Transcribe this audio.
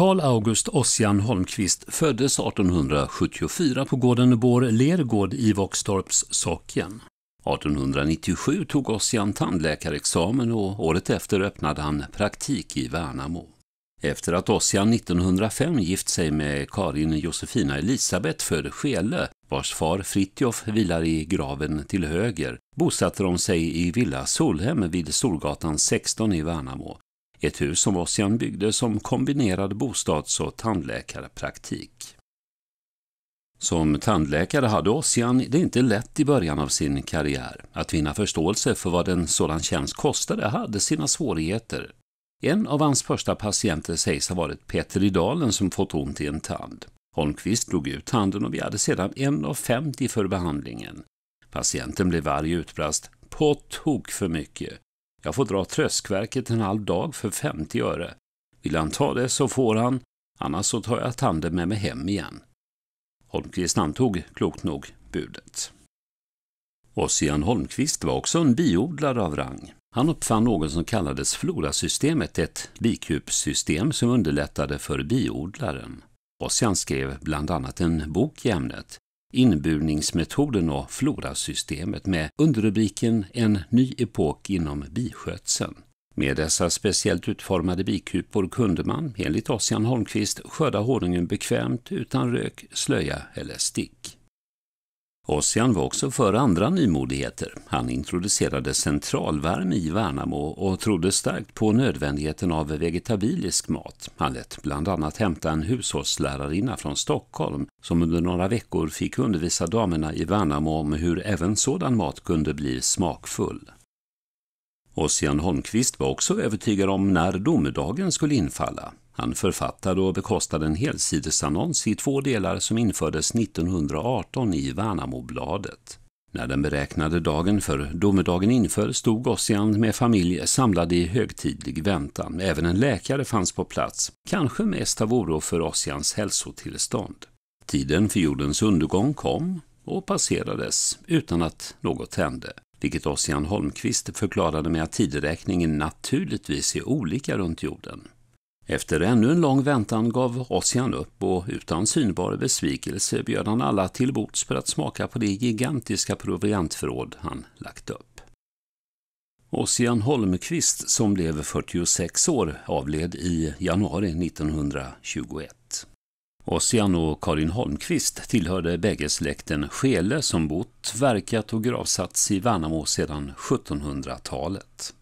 Carl August Ossian Holmqvist föddes 1874 på gården Bår Lergård i Våxtorps socken. 1897 tog Ossian tandläkarexamen och året efter öppnade han praktik i Värnamo. Efter att Ossian 1905 gift sig med Karin Josefina Elisabet född Skele, vars far Fritjof vilar i graven till höger, bosatte de sig i Villa Solhem vid Solgatan 16 i Värnamo ett hus som Ossian byggde som kombinerad bostads och tandläkarpraktik. Som tandläkare hade Ossian det inte lätt i början av sin karriär. Att vinna förståelse för vad en sådan tjänst kostade hade sina svårigheter. En av hans första patienter sägs ha varit Peter Idalen som fått ont i en tand. Holmqvist drog ut handen och begärde sedan 1,50 för behandlingen. Patienten blev arg och utbrast ”på tok för mycket” Jag får dra tröskverket en halv dag för 50 öre. Vill han ta det så får han, annars så tar jag tanden med mig hem igen. Holmqvist antog, klokt nog, budet. Ossian Holmqvist var också en biodlare av rang. Han uppfann något som kallades florasystemet, ett bikupsystem som underlättade för biodlaren. Ossian skrev bland annat en bok i ämnet, Inburningsmetoden och florasystemet med underrubriken En ny epok inom biskötseln. Med dessa speciellt utformade bikupor kunde man, enligt Ossian Holmqvist, skörda honungen bekvämt utan rök, slöja eller stick. Ossian var också för andra nymodigheter. Han introducerade centralvärme i Värnamo och trodde starkt på nödvändigheten av vegetabilisk mat. Han lät bland annat hämta en hushållslärarinna från Stockholm som under några veckor fick undervisa damerna i Värnamo om hur även sådan mat kunde bli smakfull. Ossian Holmqvist var också övertygad om när domedagen skulle infalla. Han författade och bekostade en helsidesannons i två delar som infördes 1918 i Värnamobladet. När den beräknade dagen för domedagen inföll stod Ossian med familj samlad i högtidlig väntan. Även en läkare fanns på plats, kanske mest av oro för Ossians hälsotillstånd. Tiden för jordens undergång kom och passerades utan att något hände, vilket Ossian Holmqvist förklarade med att tideräkningen naturligtvis är olika runt jorden. Efter ännu en lång väntan gav Ossian upp och utan synbar besvikelse bjöd han alla till bords för att smaka på det gigantiska proviantförråd han lagt upp. Ossian Holmqvist, som blev 46 år, avled i januari 1921. Ossian och Karin Holmqvist tillhörde bägge släkten Skele som bott, verkat och gravsatts i Värnamo sedan 1700-talet.